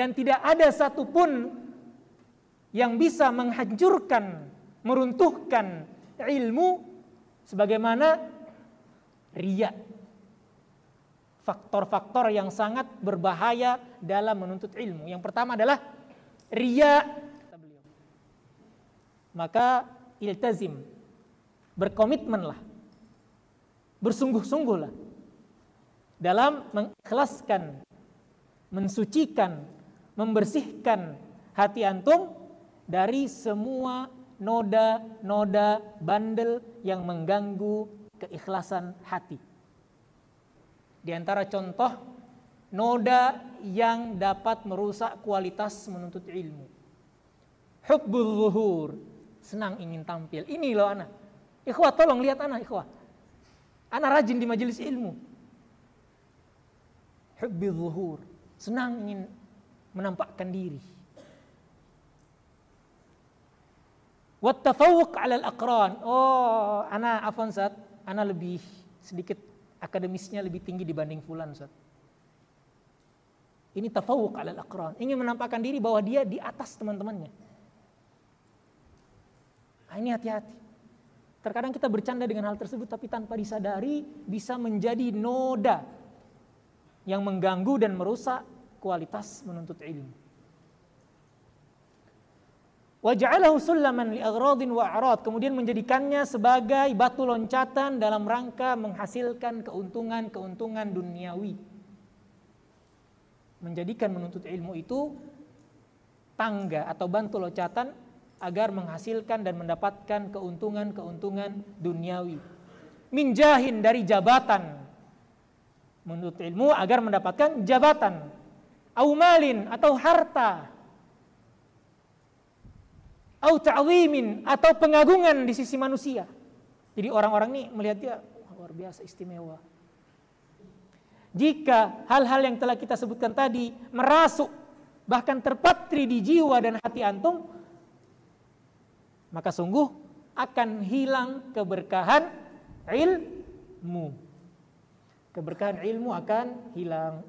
dan tidak ada satupun yang bisa menghancurkan, meruntuhkan ilmu sebagaimana ria. Faktor-faktor yang sangat berbahaya dalam menuntut ilmu. Yang pertama adalah ria. Maka iltazim, berkomitmenlah, bersungguh-sungguhlah dalam mengikhlaskan, mensucikan membersihkan hati antum dari semua noda-noda bandel yang mengganggu keikhlasan hati. Di antara contoh noda yang dapat merusak kualitas menuntut ilmu. Hubbul zuhur, senang ingin tampil. Ini loh anak. Ikhwah tolong lihat anak ikhwah. Anak rajin di majelis ilmu. Hubbul zuhur, senang ingin menampakkan diri. Wattafawuk al akron. Oh, ana afan Sat, ana lebih sedikit akademisnya lebih tinggi dibanding fulan Sat. Ini tafawuk al akron. Ingin menampakkan diri bahwa dia di atas teman-temannya. Nah, ini hati-hati. Terkadang kita bercanda dengan hal tersebut tapi tanpa disadari bisa menjadi noda yang mengganggu dan merusak kualitas menuntut ilmu. Waja'alahu sulaman li wa arad. Kemudian menjadikannya sebagai batu loncatan dalam rangka menghasilkan keuntungan-keuntungan duniawi. Menjadikan menuntut ilmu itu tangga atau bantu loncatan agar menghasilkan dan mendapatkan keuntungan-keuntungan duniawi. Minjahin dari jabatan menuntut ilmu agar mendapatkan jabatan Aumalin atau harta au ta'wimin atau pengagungan di sisi manusia. Jadi orang-orang ini melihat dia wah, luar biasa istimewa. Jika hal-hal yang telah kita sebutkan tadi merasuk bahkan terpatri di jiwa dan hati antum, maka sungguh akan hilang keberkahan ilmu. Keberkahan ilmu akan hilang.